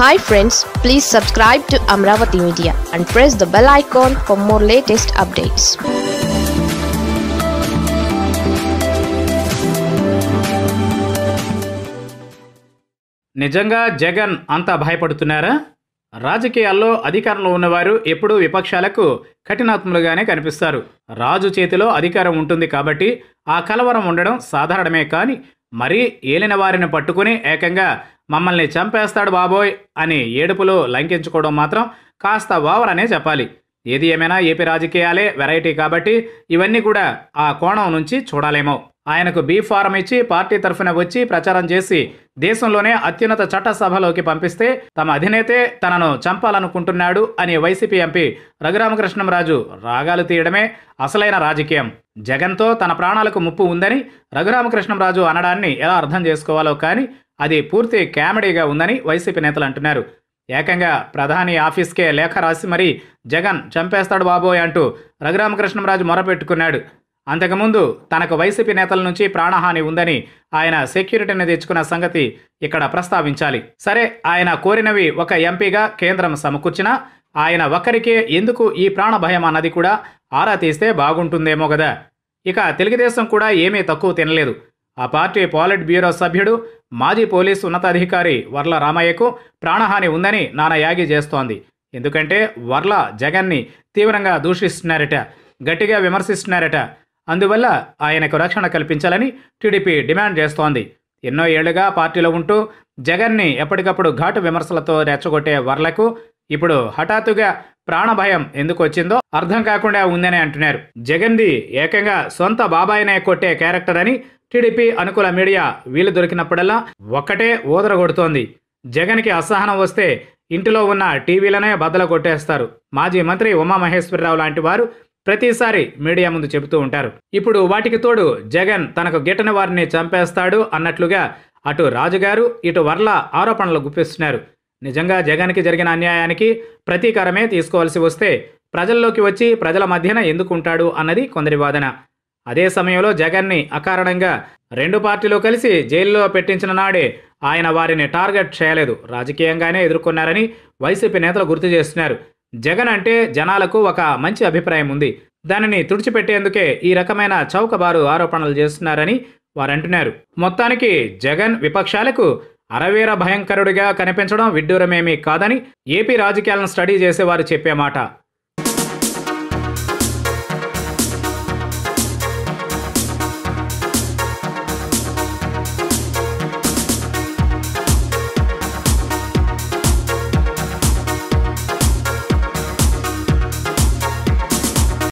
hi friends please subscribe to Amaravati media and press the bell icon for more latest updates నిజంగా జగన్ అంతా భయపడుతున్నారా రాజకీయాల్లో అధికారంలో ఉన్నవారు ఎప్పుడూ విపక్షాలకు కఠినాత్ములుగానే కనిపిస్తారు రాజు చేతిలో అధికారం ఉంటుంది కాబట్టి ఆ కలవరం ఉండడం సాధారణమే కానీ మరీ ఏలిన వారిని పట్టుకుని ఏకంగా మమ్మల్ని చంపేస్తాడు బాబోయ్ అని ఏడుపులు లంకించుకోవడం మాత్రం కాస్త ఓవర్ అనే చెప్పాలి ఏది ఏమైనా ఏపీ రాజకీయాలే వెరైటీ కాబట్టి ఇవన్నీ కూడా ఆ కోణం నుంచి చూడాలేమో ఆయనకు బీ ఫారం ఇచ్చి పార్టీ తరఫున వచ్చి ప్రచారం చేసి దేశంలోనే అత్యున్నత చట్టసభలోకి పంపిస్తే తమ అధినేతే తనను చంపాలనుకుంటున్నాడు అని వైసీపీ ఎంపీ రఘురామకృష్ణంరాజు రాగాలు తీయడమే అసలైన రాజకీయం జగన్తో తన ప్రాణాలకు ముప్పు ఉందని రఘురామకృష్ణంరాజు అనడాన్ని ఎలా అర్థం చేసుకోవాలో కానీ అది పూర్తి కామెడీగా ఉందని వైసీపీ నేతలు అంటున్నారు ఏకంగా ప్రధాని ఆఫీస్కే లేఖ రాసి మరీ జగన్ చంపేస్తాడు బాబోయ్ అంటూ రఘురామకృష్ణరాజు మొరపెట్టుకున్నాడు అంతకుముందు తనకు వైసీపీ నేతల నుంచి ప్రాణహాని ఉందని ఆయన సెక్యూరిటీని తెచ్చుకున్న సంగతి ఇక్కడ ప్రస్తావించాలి సరే ఆయన కోరినవి ఒక ఎంపీగా కేంద్రం సమకూర్చినా ఆయన ఒక్కరికే ఎందుకు ఈ ప్రాణ భయం అన్నది కూడా ఆరా తీస్తే బాగుంటుందేమో కదా ఇక తెలుగుదేశం కూడా ఏమీ తక్కువ తినలేదు ఆ పార్టీ పాలిట్ బ్యూరో సభ్యుడు మాజీ పోలీసు ఉన్నతాధికారి వర్ల రామయ్యకు ప్రాణహాని ఉందని నానా యాగి చేస్తోంది ఎందుకంటే వర్ల జగన్ని తీవ్రంగా దూషిస్తున్నారట గట్టిగా విమర్శిస్తున్నారట అందువల్ల ఆయనకు రక్షణ కల్పించాలని టీడీపీ డిమాండ్ చేస్తోంది ఎన్నో ఏళ్లుగా పార్టీలో ఉంటూ జగన్ని ఎప్పటికప్పుడు ఘాటు విమర్శలతో రెచ్చగొట్టే వర్లకు ఇప్పుడు హఠాత్తుగా ప్రాణభయం ఎందుకు వచ్చిందో అర్థం కాకుండా ఉందని అంటున్నారు జగన్ది ఏకంగా సొంత బాబాయినే కొట్టే క్యారెక్టర్ అని టీడీపీ అనుకూల మీడియా వీలు దొరికినప్పుడల్లా ఒక్కటే ఊదరగొడుతోంది జగన్కి అసహనం వస్తే ఇంటిలో ఉన్న టీవీలనే బద్దలు కొట్టేస్తారు మాజీ మంత్రి ఉమామహేశ్వరరావు లాంటి వారు ప్రతిసారి మీడియా ముందు చెబుతూ ఉంటారు ఇప్పుడు వాటికి తోడు జగన్ తనకు గిట్టని వారిని చంపేస్తాడు అన్నట్లుగా అటు రాజుగారు ఇటు వర్ల ఆరోపణలు గుప్పిస్తున్నారు నిజంగా జగన్కి జరిగిన అన్యాయానికి ప్రతీకారమే తీసుకోవాల్సి వస్తే ప్రజల్లోకి వచ్చి ప్రజల మధ్యన ఎందుకు ఉంటాడు అన్నది కొందరి వాదన అదే సమయంలో జగన్ని అకారణంగా రెండు పార్టీలు కలిసి జైల్లో పెట్టించిన నాడే ఆయన వారిని టార్గెట్ చేయలేదు రాజకీయంగానే ఎదుర్కొన్నారని వైసీపీ నేతలు గుర్తు చేస్తున్నారు జగన్ అంటే జనాలకు ఒక మంచి అభిప్రాయం ఉంది దానిని తుడిచిపెట్టేందుకే ఈ రకమైన చౌకబారు ఆరోపణలు చేస్తున్నారని వారంటున్నారు మొత్తానికి జగన్ విపక్షాలకు అరవీర భయంకరుడిగా కనిపించడం విడ్డూరమేమీ కాదని ఏపీ రాజకీయాలను స్టడీ చేసేవారు చెప్పే మాట